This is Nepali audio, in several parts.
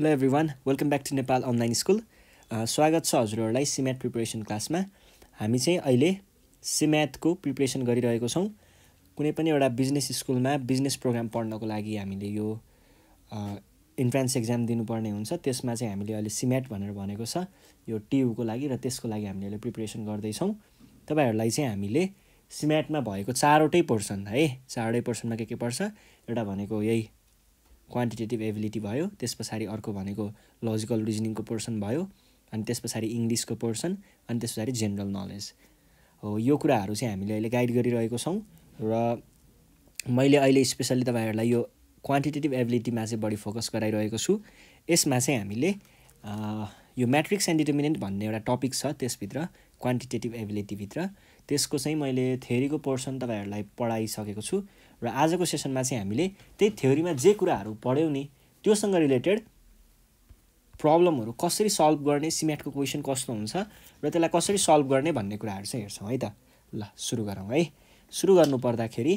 hello everyone welcome back to Nepal online school स्वागत छ हजुरहरूलाई सिम्याट प्रिपरेसन क्लासमा हामी चाहिँ अहिले सिम्याटको प्रिपरेसन गरिरहेको छौँ कुनै पनि एउटा बिजनेस स्कुलमा बिजनेस प्रोग्राम पढ्नको लागि हामीले यो इन्ट्रान्स uh, एक्जाम दिनुपर्ने हुन्छ त्यसमा चाहिँ हामीले अहिले सिम्याट भनेर भनेको छ यो टियुको लागि र त्यसको लागि हामीले अहिले प्रिपरेसन गर्दैछौँ तपाईँहरूलाई चाहिँ हामीले सिम्याटमा भएको चारवटै पोर्सन है चारवटै पोर्सनमा के के पर्छ एउटा भनेको यही क्वान्टिटेटिभ एबिलिटी भयो त्यस पछाडि अर्को भनेको लजिकल रिजनिङको पोर्सन भयो अनि त्यस पछाडि इङ्ग्लिसको पोर्सन अनि त्यस पछाडि जेनरल नलेज हो यो कुराहरू चाहिँ हामीले अहिले गाइड गरिरहेको छौँ र मैले अहिले स्पेसल्ली तपाईँहरूलाई यो क्वान्टिटेटिभ एबिलिटीमा चाहिँ बढी फोकस गराइरहेको छु यसमा चाहिँ हामीले यो म्याट्रिक्स एन्ड डिटर्मिनेन्ट भन्ने एउटा टपिक छ त्यसभित्र क्वान्टिटेटिभ एबिलिटीभित्र त्यसको चाहिँ मैले थेरीको पोर्सन तपाईँहरूलाई पढाइसकेको छु र आजको सेसनमा चाहिँ हामीले त्यही थ्योरीमा जे कुराहरू पढ्यौँ नि त्योसँग रिलेटेड प्रब्लमहरू कसरी सल्भ गर्ने सिमेटको क्वेसन कस्तो हुन्छ र त्यसलाई कसरी सल्भ गर्ने भन्ने कुराहरू चाहिँ हेर्छौँ है त ल सुरु गरौँ है सुरु गर्नु पर्दाखेरि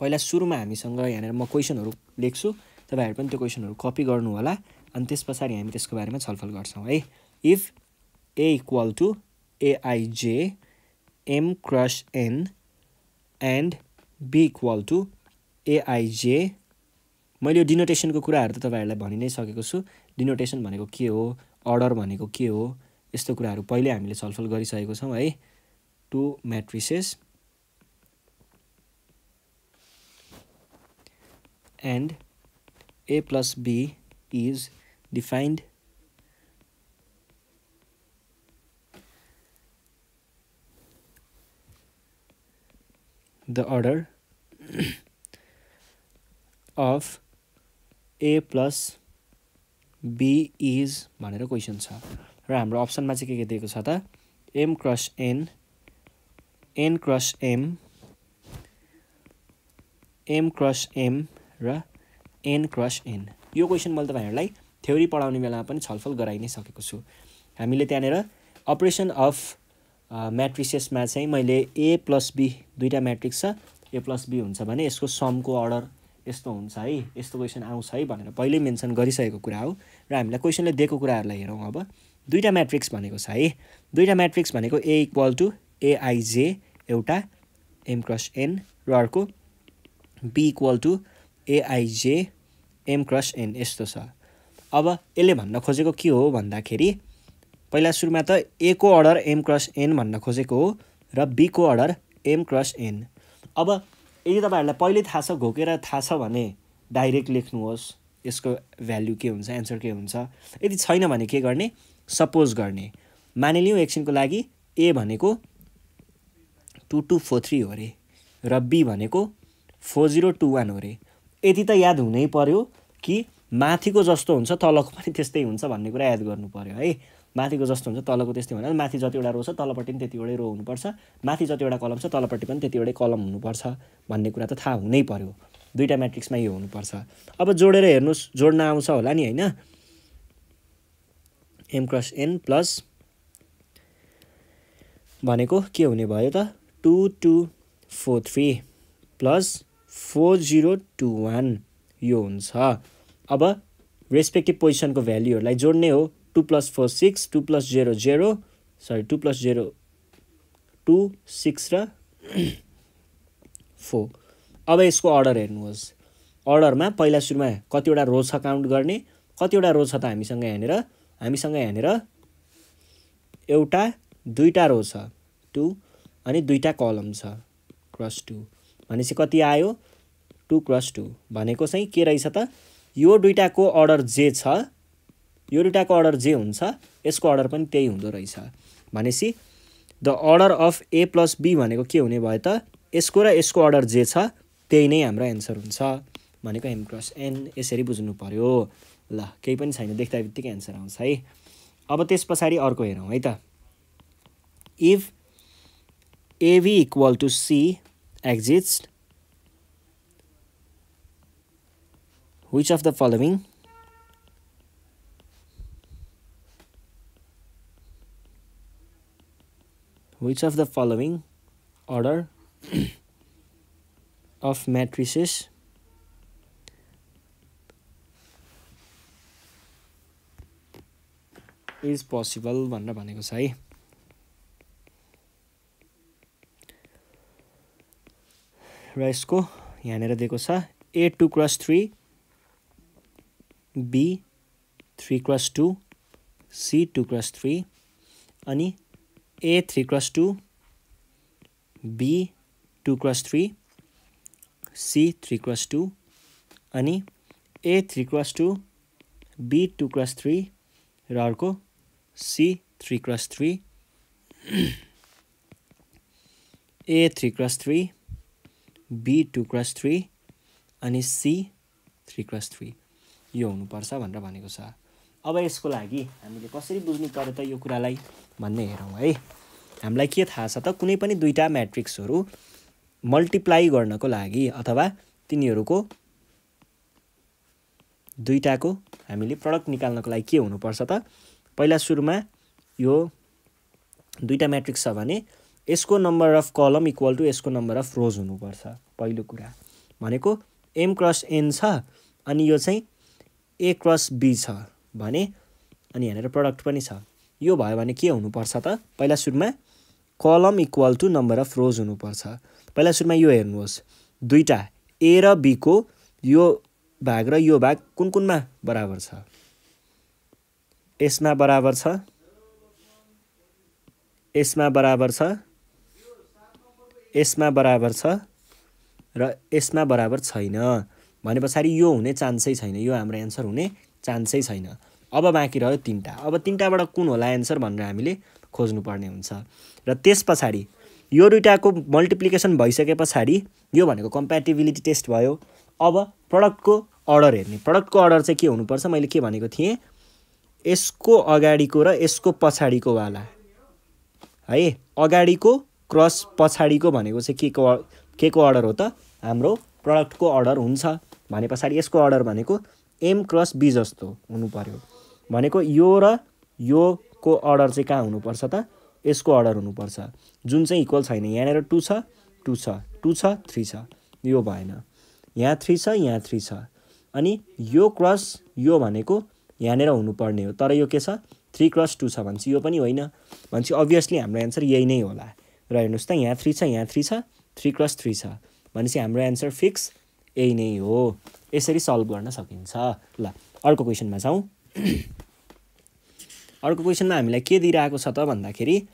पहिला सुरुमा हामीसँग यहाँनिर म क्वेसनहरू लेख्छु तपाईँहरू पनि त्यो क्वेसनहरू कपी गर्नु होला अनि त्यस पछाडि हामी त्यसको बारेमा छलफल गर्छौँ है if A equal to A I J M cross N and B equal to A I J मैले यो डिनोटेसनको कुराहरू त तपाईँहरूलाई भनि नै सकेको छु डिनोटेसन भनेको के हो अर्डर भनेको के हो यस्तो कुराहरू पहिले हामीले छलफल गरिसकेको छौँ है two matrices and A plus B is defined the order of a plus b is भनेर क्वेसन छ र हाम्रो अप्सनमा चाहिँ के के दिएको छ त M cross N N cross M M cross M र एन क्रस एन यो क्वेसन मैले तपाईँहरूलाई थ्योरी पढाउने बेलामा पनि छलफल गराइ नै सकेको छु हामीले त्यहाँनिर अपरेसन अफ म्याट्रिसेसमा चाहिँ मैले ए प्लस बी दुईवटा म्याट्रिक्स छ ए प्लस बी हुन्छ भने यसको समको अर्डर यस्तो हुन्छ है यस्तो क्वेसन आउँछ है भनेर पहिल्यै मेन्सन गरिसकेको कुरा हो र हामीलाई क्वेसनले दिएको कुराहरूलाई हेरौँ अब दुईवटा म्याट्रिक्स भनेको छ है दुईवटा म्याट्रिक्स भनेको ए इक्वल टु एआइजे एउटा एम क्रस एन र अर्को B equal to A I J M cross N यस्तो छ अब यसले भन्न खोजेको के हो भन्दाखेरि पहिला सुरुमा त ए को अर्डर एम क्रस एन भन्न खोजेको हो र बीको अर्डर एम क्रस एन अब यदि तपाईँहरूलाई पहिल्यै थाहा छ घोकेर थाहा छ भने डाइरेक्ट लेख्नुहोस् यसको भ्याल्यु के हुन्छ एन्सर के हुन्छ यदि छैन भने के गर्ने सपोज गर्ने मानिलिउँ एकछिनको लागि ए भनेको टु टू फोर थ्री हो अरे र बी भनेको फोर जिरो टू वान हो अरे यति त याद हुनै पर्यो कि माथिको जस्तो हुन्छ तलको पनि त्यस्तै हुन्छ भन्ने कुरा याद गर्नु पऱ्यो है माथिको जस्तो हुन्छ तलको त्यस्तै हुनाले माथि जतिवटा रो छ तलपट्टि पनि त्यतिवटै रो हुनुपर्छ माथि जतिवटा कलम छ तलपट्टि पनि त्यतिवटै कलम हुनुपर्छ भन्ने कुरा त थाहा हुनै पऱ्यो दुईवटा म्याट्रिक्समा यो हुनुपर्छ अब जोडेर हेर्नुहोस् जोड्न आउँछ होला नि होइन एम क्रस एन प्लस भनेको के हुने भयो त two two four three plus four zero two one यो हुन्छ अब रेस्पेक्टिभ पोजिसनको भ्याल्युहरूलाई जोड्ने हो two plus four six two plus zero zero sorry two plus zero two six र फोर अब यसको अर्डर हेर्नुहोस् अर्डरमा पहिला सुरुमा कतिवटा रो छ काउन्ट गर्ने कतिवटा रो छ त हामीसँग यहाँनिर हामीसँग यहाँनिर एउटा दुईवटा रो छ टु अनि दुईवटा कलम छ क्रस टू भनेपछि कति आयो टु क्रस टू भनेको चाहिँ के रहेछ त यो दुइटाको अर्डर जे छ यो अर्डर जे हुन्छ यसको अर्डर पनि त्यही हुँदो रहेछ भनेपछि the order of A plus B भनेको के हुने भयो त यसको र यसको अर्डर जे छ त्यही नै हाम्रो एन्सर हुन्छ भनेको एम क्रस एन यसरी बुझ्नु पऱ्यो ल केही पनि छैन देख्दा बित्तिकै एन्सर आउँछ है अब त्यस पछाडि अर्को हेरौँ है त if A B equal to C exist which of the following which of the following order of matrices is possible भनेर भनेको छ है र यसको यहाँनिर दिएको छ A two cross three B three cross two C two cross three अनि A three cross two B two cross three C three cross two अनि A three cross two B two cross three र अर्को C three cross three A three cross three B two cross three अनि सी थ्री क्रस थ्री यो हुनुपर्छ भनेर भनेको छ अब यसको लागि हामीले कसरी बुझ्नु पऱ्यो त यो कुरालाई भन्ने हेरौँ है हामीलाई के थाहा छ त कुनै पनि दुईवटा म्याट्रिक्सहरू मल्टिप्लाई गर्नको लागि अथवा तिनीहरूको दुईवटाको हामीले प्रडक्ट निकाल्नको लागि के हुनुपर्छ त पहिला सुरुमा यो दुईवटा म्याट्रिक्स छ भने यसको number of column equal to यसको नम्बर अफ रोज हुनुपर्छ पहिलो कुरा भनेको एम क्रस एन छ अनि यो चाहिँ ए क्रस बी छ भने अनि यहाँनिर प्रडक्ट पनि छ यो भयो भने के हुनुपर्छ त पहिला सुरुमा column equal to number of rows हुनुपर्छ पहिला सुरुमा यो हेर्नुहोस् दुईवटा ए र बीको यो भाग र यो भाग कुन कुनमा बराबर छ यसमा बराबर छ यसमा बराबर छ यसमा बराबर छ र यसमा बराबर छैन भने पछाडि यो हुने चान्सै छैन यो हाम्रो एन्सर हुने चान्सै छैन अब बाँकी रह्यो तिनवटा अब तिनवटाबाट कुन होला एन्सर भनेर हामीले खोज्नुपर्ने हुन्छ र त्यस पछाडि यो दुइटाको मल्टिप्लिकेसन भइसके पछाडि यो भनेको कम्प्याटिबिलिटी टेस्ट भयो अब प्रडक्टको अर्डर हेर्ने प्रडक्टको अर्डर चाहिँ के हुनुपर्छ मैले के भनेको थिएँ यसको अगाडिको र यसको पछाडिको वाला है अगाडिको क्रस पछाडिको भनेको चाहिँ के को के को अर्डर हो त हाम्रो प्रडक्टको अर्डर हुन्छ भने पछाडि यसको अर्डर भनेको एम क्रस बी जस्तो हुनु पऱ्यो भनेको यो र यो को अर्डर चाहिँ कहाँ हुनुपर्छ त यसको अर्डर हुनुपर्छ जुन चाहिँ इक्वल छैन यहाँनिर टू छ टू छ टू छ थ्री छ यो भएन यहाँ थ्री छ यहाँ थ्री छ अनि यो क्रस यो भनेको यहाँनिर हुनुपर्ने हो तर यो के छ थ्री क्रस टू छ भन्छ यो पनि होइन भनेपछि अभियसली हाम्रो एन्सर यही नै होला र हेर्नुहोस् त यहाँ थ्री छ यहाँ थ्री छ थ्री क्रस थ्री छ भनेपछि हाम्रो एन्सर फिक्स यही नै हो यसरी सल्भ गर्न सकिन्छ ल अर्को क्वेसनमा छौँ अर्को क्वेसनमा हामीलाई के दिइरहेको छ त भन्दाखेरि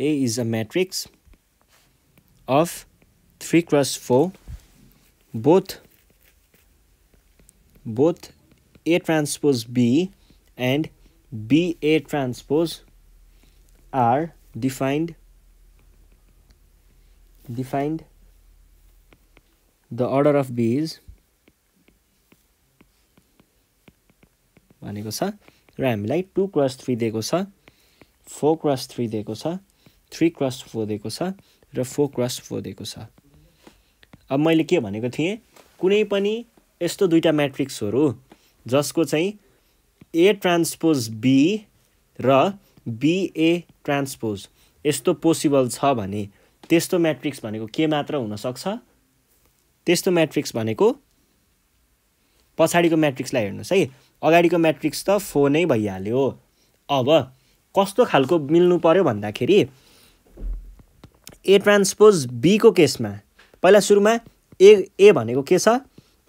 A is a matrix of 3 cross 4 both both A transpose B and BA transpose are defined defined the order of B is भनेको छ र हामीलाई टु क्रस थ्री दिएको छ फोर क्रस थ्री दिएको छ थ्री क्रस फोर दिएको छ र फोर क्रस फोर दिएको छ अब मैले के भनेको थिएँ कुनै पनि यस्तो दुईवटा म्याट्रिक्सहरू जसको चाहिँ ए ट्रान्सपोज बी र बिए ट्रान्सपोज यस्तो पोसिबल छ भने त्यस्तो म्याट्रिक्स भनेको के मात्र हुनसक्छ त्यस्तो म्याट्रिक्स भनेको पछाडिको म्याट्रिक्सलाई हेर्नुहोस् है अगाडिको म्याट्रिक्स त फोर नै भइहाल्यो अब कस्तो खालको मिल्नु पऱ्यो भन्दाखेरि ए ट्रान्सपोज बीको केसमा पहिला सुरुमा ए ए भनेको के छ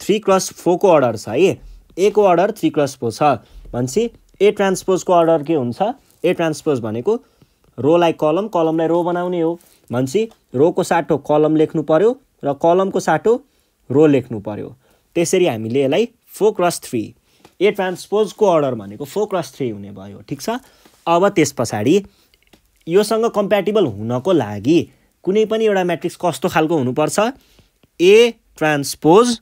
थ्री क्रस फोरको अर्डर छ है ए को अर्डर थ्री क्रस फोर छ भनेपछि ए ट्रान्सपोजको अर्डर के हुन्छ ए ट्रान्सपोज भनेको रोलाई कलम कलमलाई रो बनाउने हो भनेपछि रोको साटो कलम लेख्नु पऱ्यो र कलमको साटो रो लेख्नु पऱ्यो त्यसरी हामीले यसलाई फोर क्रस थ्री ए ट्रान्सपोजको अर्डर भनेको फोर क्रस थ्री हुने भयो ठिक छ अब त्यस पछाडि योसँग कम्प्याटिबल हुनको लागि कुनै पनि एउटा म्याट्रिक्स कस्तो खालको हुनुपर्छ ए ट्रान्सपोज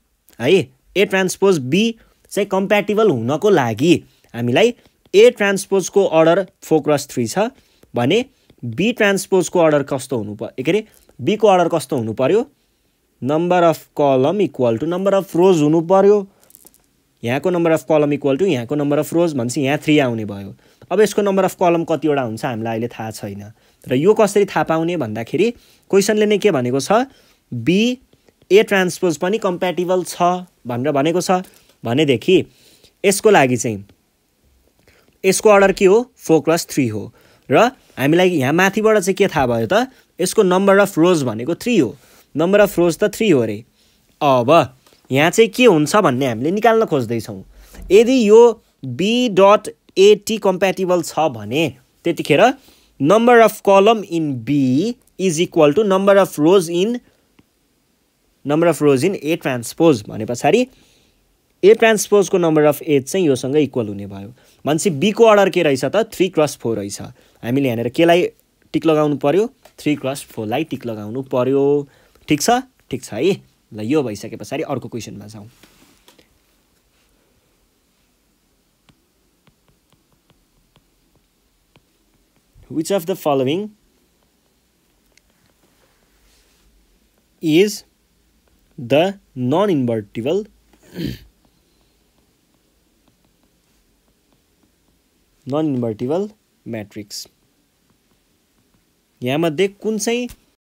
है ए ट्रान्सपोज बी चाहिँ कम्प्याटिबल हुनको लागि हामीलाई ए ट्रान्सपोजको अर्डर फोक्रस थ्री छ भने बी ट्रान्सपोजको अर्डर कस्तो हुनु प के अरे बीको अर्डर कस्तो हुनु पऱ्यो number of column equal to number of rows हुनु पऱ्यो यहाँको number of column equal to यहाँको नम्बर अफ रोज भनेपछि यहाँ थ्री आउने भयो अब यसको नम्बर अफ कलम कतिवटा हुन्छ हामीलाई अहिले थाहा छैन र यो कसरी थाहा पाउने भन्दाखेरि क्वेसनले नै के भनेको छ बी ए ट्रान्सपोज पनि कम्प्याटिबल छ भनेर भनेको छ भनेदेखि यसको लागि चाहिँ यसको अर्डर के हो फोर प्लस थ्री हो र हामीलाई यहाँ माथिबाट चाहिँ के थाहा भयो त यसको नम्बर अफ रोज भनेको थ्री हो नम्बर अफ रोज त थ्री हो अरे अब यहाँ चाहिँ के हुन्छ भन्ने हामीले निकाल्न खोज्दैछौँ यदि यो बी डट एटी कम्प्याटिबल छ भने त्यतिखेर number of column in B is equal to number of rows in number of rows in A transpose भने पछाडि ए ट्रान्सपोजको नम्बर अफ एज चाहिँ योसँग इक्वल हुने भयो भनेपछि बीको अर्डर के रहेछ त थ्री क्रस फोर रहेछ हामीले यहाँनिर केलाई टिक लगाउनु पऱ्यो थ्री क्रस फोरलाई टिक लगाउनु पऱ्यो ठिक छ ठिक छ है ल यो भइसके पछाडि अर्को क्वेसनमा जाउँ which of the following is the non invertible non invertible matrix यहाँमध्ये कुन चाहिँ